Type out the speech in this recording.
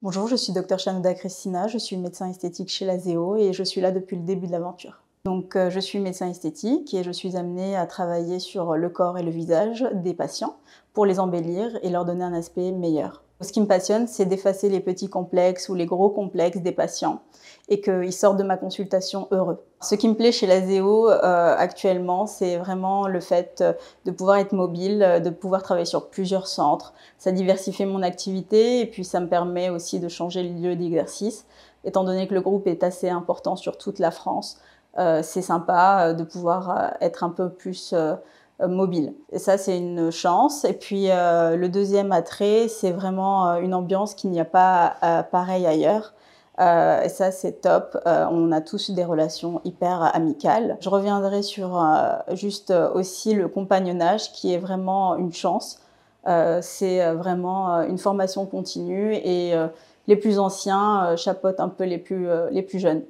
Bonjour, je suis Dr Shanouda Christina, je suis médecin esthétique chez la ZEO et je suis là depuis le début de l'aventure. Donc, euh, je suis médecin esthétique et je suis amenée à travailler sur le corps et le visage des patients pour les embellir et leur donner un aspect meilleur. Ce qui me passionne, c'est d'effacer les petits complexes ou les gros complexes des patients et qu'ils sortent de ma consultation heureux. Ce qui me plaît chez la euh, actuellement, c'est vraiment le fait euh, de pouvoir être mobile, de pouvoir travailler sur plusieurs centres. Ça diversifie mon activité et puis ça me permet aussi de changer le lieu d'exercice. Étant donné que le groupe est assez important sur toute la France, euh, c'est sympa euh, de pouvoir euh, être un peu plus mobile. Et ça, c'est une chance. Et puis, le deuxième attrait, c'est vraiment une ambiance qu'il n'y a pas pareille ailleurs. et ça, c'est top. on a tous des relations hyper amicales. Je reviendrai sur juste aussi le compagnonnage, qui est vraiment une chance. c'est vraiment une formation continue et les plus anciens chapotent un peu les plus jeunes.